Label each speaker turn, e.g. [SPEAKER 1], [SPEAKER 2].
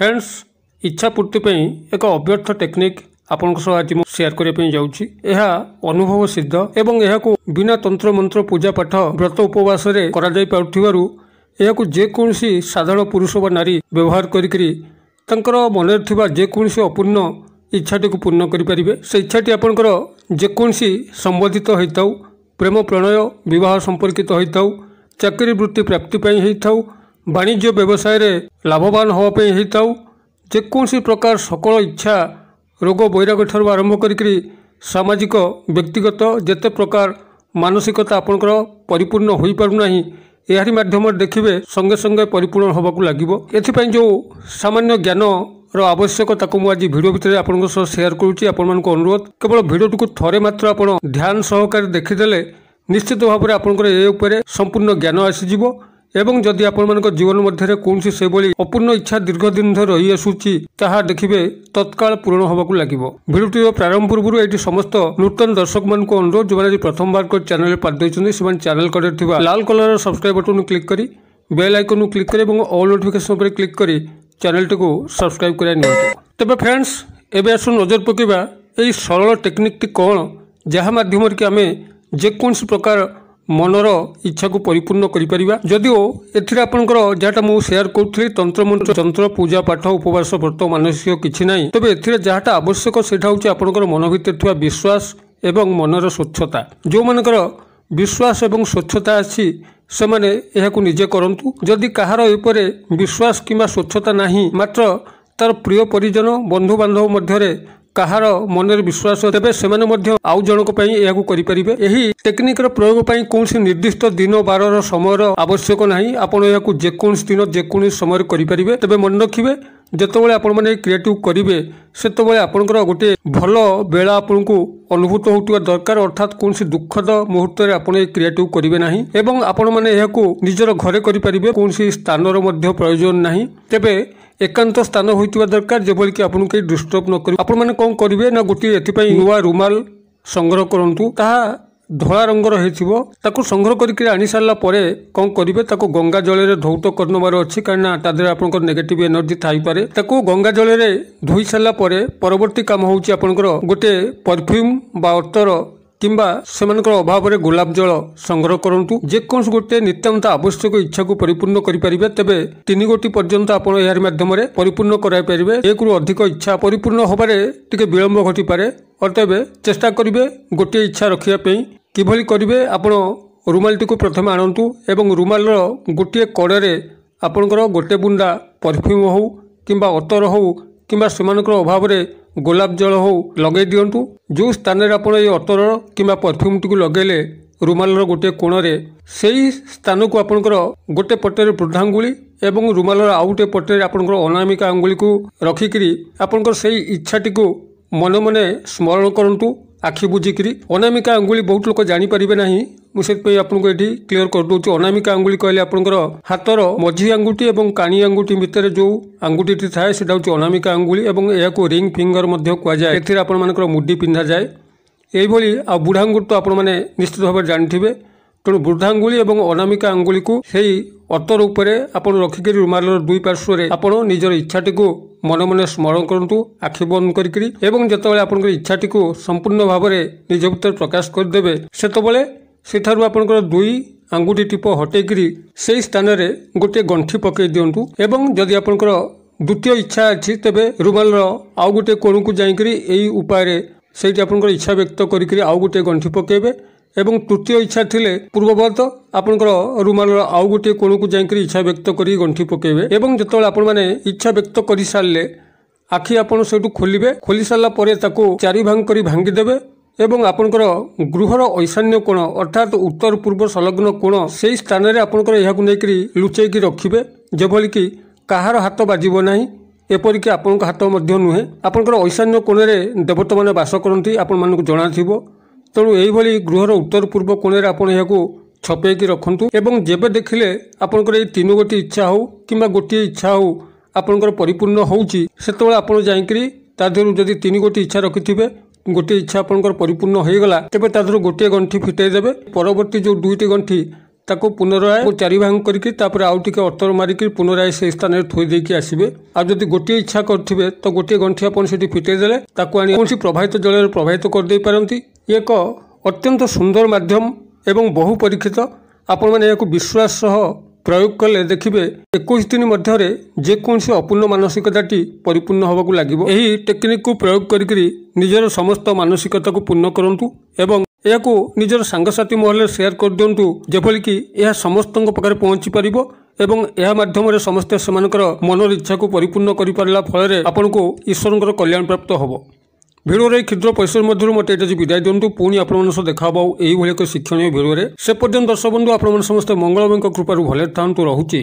[SPEAKER 1] friends ଇଚ୍ଛା ପୂର୍ତ୍ତି ପାଇଁ ଏକ ଅବ୍ୟର୍ଥ ଟେକ୍ନିକ୍ ଆପଣଙ୍କ ସହ ଆଜି ମୁଁ ସେୟାର କରିବା ପାଇଁ ଯାଉଛି ଏହା ଅନୁଭବ ସିଦ୍ଧ ଏବଂ ଏହାକୁ ବିନା ତନ୍ତ୍ରମନ୍ତ୍ର ପାଠ ବ୍ରତ ଉପବାସରେ କରାଯାଇପାରୁଥିବାରୁ ଏହାକୁ ଯେକୌଣସି ସାଧାରଣ ପୁରୁଷ ବା ନାରୀ ବ୍ୟବହାର କରିକିରି ତାଙ୍କର ମନରେ ଥିବା ଯେକୌଣସି ଅପୂର୍ଣ୍ଣ ଇଚ୍ଛାଟିକୁ ପୂର୍ଣ୍ଣ କରିପାରିବେ ସେ ଇଚ୍ଛାଟି ଆପଣଙ୍କର ଯେକୌଣସି ସମ୍ବନ୍ଧିତ ହୋଇଥାଉ ପ୍ରେମ ପ୍ରଣୟ ବିବାହ ସମ୍ପର୍କିତ ହୋଇଥାଉ ଚାକିରି ବୃତ୍ତି ପ୍ରାପ୍ତି ପାଇଁ ହୋଇଥାଉ ବାଣିଜ୍ୟ ବ୍ୟବସାୟରେ ଲାଭବାନ ହେବା ପାଇଁ ହୋଇଥାଉ ଯେକୌଣସି ପ୍ରକାର ସକଳ ଇଚ୍ଛା ରୋଗ ବୈରାଗଠାରୁ ଆରମ୍ଭ କରିକି ସାମାଜିକ ବ୍ୟକ୍ତିଗତ ଯେତେ ପ୍ରକାର ମାନସିକତା ଆପଣଙ୍କର ପରିପୂର୍ଣ୍ଣ ହୋଇପାରୁନାହିଁ ଏହାରି ମାଧ୍ୟମରେ ଦେଖିବେ ସଙ୍ଗେ ସଙ୍ଗେ ପରିପୂର୍ଣ୍ଣ ହେବାକୁ ଲାଗିବ ଏଥିପାଇଁ ଯେଉଁ ସାମାନ୍ୟ ଜ୍ଞାନର ଆବଶ୍ୟକ ତାକୁ ମୁଁ ଆଜି ଭିଡ଼ିଓ ଭିତରେ ଆପଣଙ୍କ ସହ ସେୟାର କରୁଛି ଆପଣମାନଙ୍କୁ ଅନୁରୋଧ କେବଳ ଭିଡ଼ିଓଟିକୁ ଥରେ ମାତ୍ର ଆପଣ ଧ୍ୟାନ ସହକାରେ ଦେଖିଦେଲେ ନିଶ୍ଚିତ ଭାବରେ ଆପଣଙ୍କର ଏ ଉପରେ ସମ୍ପୂର୍ଣ୍ଣ ଜ୍ଞାନ ଆସିଯିବ ଏବଂ ଯଦି ଆପଣମାନଙ୍କ ଜୀବନ ମଧ୍ୟରେ କୌଣସି ସେଭଳି ଅପୂର୍ଣ୍ଣ ଇଚ୍ଛା ଦୀର୍ଘଦିନ ଧରି ରହିଆସୁଛି ତାହା ଦେଖିବେ ତତ୍କାଳ ପୂରଣ ହେବାକୁ ଲାଗିବ ଭିଡ଼ିଓଟିର ପ୍ରାରମ୍ଭ ପୂର୍ବରୁ ଏଠି ସମସ୍ତ ନୂତନ ଦର୍ଶକମାନଙ୍କୁ ଅନୁରୋଧ ଯେଉଁମାନେ ଆଜି ପ୍ରଥମବାର କରି ଚ୍ୟାନେଲରେ ପାଦ ଦେଇଛନ୍ତି ସେମାନେ ଚ୍ୟାନେଲ କଡ଼ରେ ଥିବା ଲାଲ କଲରର ସବସ୍କ୍ରାଇବ୍ ବଟନକୁ କ୍ଲିକ୍ କରି ବେଲ୍ ଆଇକନ୍କୁ କ୍ଲିକ୍ କରି ଏବଂ ଅଲ୍ ନୋଟିଫିକେସନ୍ ଉପରେ କ୍ଲିକ୍ କରି ଚ୍ୟାନେଲଟିକୁ ସବସ୍କ୍ରାଇବ୍ କରିବା ନିଅନ୍ତୁ ତେବେ ଫ୍ରେଣ୍ଡସ୍ ଏବେ ଆସୁ ନଜର ପକାଇବା ଏହି ସରଳ ଟେକ୍ନିକ୍ଟି କ'ଣ ଯାହା ମାଧ୍ୟମରେ କି ଆମେ ଯେକୌଣସି ପ୍ରକାର ମନର ଇଚ୍ଛାକୁ ପରିପୂର୍ଣ୍ଣ କରିପାରିବା ଯଦିଓ ଏଥିରେ ଆପଣଙ୍କର ଯାହାଟା ମୁଁ ସେୟାର କରୁଥିଲି ତନ୍ତ୍ରମନ୍ତ୍ର ଯନ୍ତ୍ର ପୂଜା ପାଠ ଉପବାସ ବ୍ରତ ମାନସିକ କିଛି ନାହିଁ ତେବେ ଏଥିରେ ଯାହାଟା ଆବଶ୍ୟକ ସେଇଟା ହେଉଛି ଆପଣଙ୍କର ମନ ଭିତରେ ଥିବା ବିଶ୍ୱାସ ଏବଂ ମନର ସ୍ୱଚ୍ଛତା ଯେଉଁମାନଙ୍କର ବିଶ୍ୱାସ ଏବଂ ସ୍ୱଚ୍ଛତା ଅଛି ସେମାନେ ଏହାକୁ ନିଜେ କରନ୍ତୁ ଯଦି କାହାର ଉପରେ ବିଶ୍ୱାସ କିମ୍ବା ସ୍ୱଚ୍ଛତା ନାହିଁ ମାତ୍ର ତାର ପ୍ରିୟ ପରିଜନ ବନ୍ଧୁବାନ୍ଧବ ମଧ୍ୟରେ କାହାର ମନରେ ବିଶ୍ୱାସ ତେବେ ସେମାନେ ମଧ୍ୟ ଆଉ ଜଣଙ୍କ ପାଇଁ ଏହାକୁ କରିପାରିବେ ଏହି ଟେକ୍ନିକର ପ୍ରୟୋଗ ପାଇଁ କୌଣସି ନିର୍ଦ୍ଦିଷ୍ଟ ଦିନ ବାରର ସମୟର ଆବଶ୍ୟକ ନାହିଁ ଆପଣ ଏହାକୁ ଯେକୌଣସି ଦିନ ଯେକୌଣସି ସମୟରେ କରିପାରିବେ ତେବେ ମନେ ରଖିବେ ଯେତେବେଳେ ଆପଣମାନେ କ୍ରିଏଟିଭ୍ କରିବେ ସେତେବେଳେ ଆପଣଙ୍କର ଗୋଟିଏ ଭଲ ବେଳା ଆପଣଙ୍କୁ ଅନୁଭୂତ ହେଉଥିବା ଦରକାର ଅର୍ଥାତ୍ କୌଣସି ଦୁଃଖଦ ମୁହୂର୍ତ୍ତରେ ଆପଣ ଏ କ୍ରିଏଟିଭ୍ କରିବେ ନାହିଁ ଏବଂ ଆପଣମାନେ ଏହାକୁ ନିଜର ଘରେ କରିପାରିବେ କୌଣସି ସ୍ଥାନର ମଧ୍ୟ ପ୍ରୟୋଜନ ନାହିଁ ତେବେ ଏକାନ୍ତ ସ୍ଥାନ ହୋଇଥିବା ଦରକାର ଯେଭଳିକି ଆପଣଙ୍କୁ କେହି ଡିଷ୍ଟର୍ବ ନ କରିବେ ଆପଣମାନେ କ'ଣ କରିବେ ନା ଗୋଟିଏ ଏଥିପାଇଁ ନୂଆ ରୁମାଲ ସଂଗ୍ରହ କରନ୍ତୁ ତାହା ଧଳା ରଙ୍ଗର ହୋଇଥିବ ତାକୁ ସଂଗ୍ରହ କରିକି ଆଣିସାରିଲା ପରେ କ'ଣ କରିବେ ତାକୁ ଗଙ୍ଗା ଜଳରେ ଧୌତ କରିନେବାର ଅଛି କାରଣ ତା ଦେହରେ ଆପଣଙ୍କର ନେଗେଟିଭ୍ ଏନର୍ଜି ଥାଇପାରେ ତାକୁ ଗଙ୍ଗା ଜଳରେ ଧୋଇସାରିଲା ପରେ ପରବର୍ତ୍ତୀ କାମ ହେଉଛି ଆପଣଙ୍କର ଗୋଟିଏ ପରଫ୍ୟୁମ୍ ବା ଅତର କିମ୍ବା ସେମାନଙ୍କର ଅଭାବରେ ଗୋଲାପ ଜଳ ସଂଗ୍ରହ କରନ୍ତୁ ଯେକୌଣସି ଗୋଟିଏ ନିତ୍ୟାନ୍ତ ଆବଶ୍ୟକ ଇଚ୍ଛାକୁ ପରିପୂର୍ଣ୍ଣ କରିପାରିବେ ତେବେ ତିନି ଗୋଟି ପର୍ଯ୍ୟନ୍ତ ଆପଣ ଏହାର ମାଧ୍ୟମରେ ପରିପୂର୍ଣ୍ଣ କରାଇପାରିବେ ଏକରୁ ଅଧିକ ଇଚ୍ଛା ପରିପୂର୍ଣ୍ଣ ହେବାରେ ଟିକେ ବିଳମ୍ବ ଘଟିପାରେ ଓ ତେବେ ଚେଷ୍ଟା କରିବେ ଗୋଟିଏ ଇଚ୍ଛା ରଖିବା ପାଇଁ କିଭଳି କରିବେ ଆପଣ ରୁମାଲଟିକୁ ପ୍ରଥମେ ଆଣନ୍ତୁ ଏବଂ ରୁମାଲର ଗୋଟିଏ କଡ଼ରେ ଆପଣଙ୍କର ଗୋଟେ ବୁଣ୍ଡା ପରଫ୍ୟୁମ୍ ହେଉ କିମ୍ବା ଅତର ହେଉ କିମ୍ବା ସେମାନଙ୍କର ଅଭାବରେ ଗୋଲାପ ଜଳ ହେଉ ଲଗାଇ ଦିଅନ୍ତୁ ଯେଉଁ ସ୍ଥାନରେ ଆପଣ ଏହି ଅତର କିମ୍ବା ପରଫ୍ୟୁମ୍ଟିକୁ ଲଗାଇଲେ ରୁମାଲର ଗୋଟିଏ କୋଣରେ ସେହି ସ୍ଥାନକୁ ଆପଣଙ୍କର ଗୋଟିଏ ପଟରେ ବୃଦ୍ଧାଙ୍ଗୁଳି ଏବଂ ରୁମାଲର ଆଉ ଗୋଟିଏ ପଟରେ ଆପଣଙ୍କର ଅନାମିକା ଆଙ୍ଗୁଳିକୁ ରଖିକରି ଆପଣଙ୍କର ସେହି ଇଚ୍ଛାଟିକୁ ମନେ ମନେ ସ୍ମରଣ କରନ୍ତୁ ଆଖି ବୁଝିକିରି ଅନାମିକା ଆଙ୍ଗୁଳି ବହୁତ ଲୋକ ଜାଣିପାରିବେ ନାହିଁ ମୁଁ ସେଥିପାଇଁ ଆପଣଙ୍କୁ ଏଠି କ୍ଲିଅର କରିଦେଉଛି ଅନାମିକା ଆଙ୍ଗୁଳି କହିଲେ ଆପଣଙ୍କର ହାତର ମଝି ଆଙ୍ଗୁଠି ଏବଂ କାଣି ଆଙ୍ଗୁଠି ଭିତରେ ଯେଉଁ ଆଙ୍ଗୁଠିଟି ଥାଏ ସେଇଟା ହେଉଛି ଅନାମିକା ଆଙ୍ଗୁଳି ଏବଂ ଏହାକୁ ରିଙ୍ଗ ଫିଙ୍ଗର ମଧ୍ୟ କୁହାଯାଏ ଏଥିରେ ଆପଣମାନଙ୍କର ମୁଡ଼ି ପିନ୍ଧାଯାଏ ଏହିଭଳି ଆଉ ବୁଢ଼ା ଆଙ୍ଗୁଠି ତ ଆପଣମାନେ ନିଶ୍ଚିତ ଭାବରେ ଜାଣିଥିବେ ତେଣୁ ବୃଦ୍ଧା ଆଙ୍ଗୁଳି ଏବଂ ଅନାମିକା ଆଙ୍ଗୁଳିକୁ ସେଇ ଅତର ଉପରେ ଆପଣ ରଖିକରି ରୁମାଲର ଦୁଇ ପାର୍ଶ୍ୱରେ ଆପଣ ନିଜର ଇଚ୍ଛାଟିକୁ ମନେ ମନେ ସ୍ମରଣ କରନ୍ତୁ ଆଖି ବନ୍ଦ କରିକିରି ଏବଂ ଯେତେବେଳେ ଆପଣଙ୍କର ଇଚ୍ଛାଟିକୁ ସମ୍ପୂର୍ଣ୍ଣ ଭାବରେ ନିଜ ଭିତରେ ପ୍ରକାଶ କରିଦେବେ ସେତେବେଳେ ସେଠାରୁ ଆପଣଙ୍କର ଦୁଇ ଆଙ୍ଗୁଠି ଟିପ ହଟେଇକିରି ସେହି ସ୍ଥାନରେ ଗୋଟିଏ ଗଣ୍ଠି ପକାଇ ଦିଅନ୍ତୁ ଏବଂ ଯଦି ଆପଣଙ୍କର ଦ୍ୱିତୀୟ ଇଚ୍ଛା ଅଛି ତେବେ ରୁମାଲର ଆଉ ଗୋଟିଏ କୋଣକୁ ଯାଇକରି ଏହି ଉପାୟରେ ସେଇଠି ଆପଣଙ୍କର ଇଚ୍ଛା ବ୍ୟକ୍ତ କରିକିରି ଆଉ ଗୋଟିଏ ଗଣ୍ଠି ପକାଇବେ ଏବଂ ତୃତୀୟ ଇଚ୍ଛା ଥିଲେ ପୂର୍ବବତ ଆପଣଙ୍କର ରୁମାଲର ଆଉ ଗୋଟିଏ କୋଣକୁ ଯାଇକରି ଇଚ୍ଛା ବ୍ୟକ୍ତ କରି ଗଣ୍ଠି ପକାଇବେ ଏବଂ ଯେତେବେଳେ ଆପଣମାନେ ଇଚ୍ଛା ବ୍ୟକ୍ତ କରିସାରିଲେ ଆଖି ଆପଣ ସେଇଠୁ ଖୋଲିବେ ଖୋଲିସାରିଲା ପରେ ତାକୁ ଚାରି ଭାଙ୍ଗ କରି ଭାଙ୍ଗିଦେବେ এবং আপনার গৃহর ঐশান্য কোণ অর্থাৎ উত্তর পূর্ব সংলগ্ন কোণ সেই স্থানের আপনার এখন নেই লুচাইকি রাখবে যেভাবে কাহার হাত বাজিব না এপরিকি আপনার হাত নুহে আপনার ঐশান্য কোণে দেবতা মানে বাস করতে আপনার জনা থাকবে তেমন এইভাবে গৃহর উত্তর পূর্ব কোণে আপনার এখন ছপাইকি রাখতু এবং যেবে দেখলে আপনার এই তিনোটি ইচ্ছা হো কিংবা গোটিয়ে ইচ্ছা হো আপনার পরিপূর্ণ হচ্ছে সেতবে আপনার যাইকি তা দেহ যদি তিনোটি ইচ্ছা রাখি ଗୋଟିଏ ଇଚ୍ଛା ଆପଣଙ୍କର ପରିପୂର୍ଣ୍ଣ ହୋଇଗଲା ତେବେ ତା ଦେହରୁ ଗୋଟିଏ ଗଣ୍ଠି ଫିଟାଇ ଦେବେ ପରବର୍ତ୍ତୀ ଯେଉଁ ଦୁଇଟି ଗଣ୍ଠି ତାକୁ ପୁନରାୟ ଚାରି ଭାଙ୍ଗ କରିକି ତାପରେ ଆଉ ଟିକେ ଅତର ମାରିକି ପୁନରାୟ ସେଇ ସ୍ଥାନରେ ଥୋଇ ଦେଇକି ଆସିବେ ଆଉ ଯଦି ଗୋଟିଏ ଇଚ୍ଛା କରିଥିବେ ତ ଗୋଟିଏ ଗଣ୍ଠି ଆପଣ ସେଠି ଫିଟାଇ ଦେଲେ ତାକୁ ଆଣି କୌଣସି ପ୍ରବାହିତ ଜଳରେ ପ୍ରବାହିତ କରିଦେଇପାରନ୍ତି ଏକ ଅତ୍ୟନ୍ତ ସୁନ୍ଦର ମାଧ୍ୟମ ଏବଂ ବହୁ ପରୀକ୍ଷିତ ଆପଣମାନେ ଏହାକୁ ବିଶ୍ୱାସ ସହ ପ୍ରୟୋଗ କଲେ ଦେଖିବେ ଏକୋଇଶ ଦିନ ମଧ୍ୟରେ ଯେକୌଣସି ଅପୂର୍ଣ୍ଣ ମାନସିକତାଟି ପରିପୂର୍ଣ୍ଣ ହେବାକୁ ଲାଗିବ ଏହି ଟେକ୍ନିକ୍କୁ ପ୍ରୟୋଗ କରିକି ନିଜର ସମସ୍ତ ମାନସିକତାକୁ ପୂର୍ଣ୍ଣ କରନ୍ତୁ ଏବଂ ଏହାକୁ ନିଜର ସାଙ୍ଗସାଥି ମହଲରେ ସେୟାର କରିଦିଅନ୍ତୁ ଯେଭଳିକି ଏହା ସମସ୍ତଙ୍କ ପାଖରେ ପହଞ୍ଚି ପାରିବ ଏବଂ ଏହା ମାଧ୍ୟମରେ ସମସ୍ତେ ସେମାନଙ୍କର ମନର ଇଚ୍ଛାକୁ ପରିପୂର୍ଣ୍ଣ କରିପାରିଲା ଫଳରେ ଆପଣଙ୍କୁ ଈଶ୍ୱରଙ୍କର କଲ୍ୟାଣ ପ୍ରାପ୍ତ ହେବ এই ক্ষুদ্র পরিসর মধ্যে মতো এটা যে বিদায় দিও পুঁ আপনার সহ দেখা পাও এইভাবে এক শিক্ষণীয় ভিডিওরে সে পর্যন্ত দর্শক বন্ধু আপনার সমস্ত মঙ্গলবাবু কৃপার ভালো থাকতু রুচি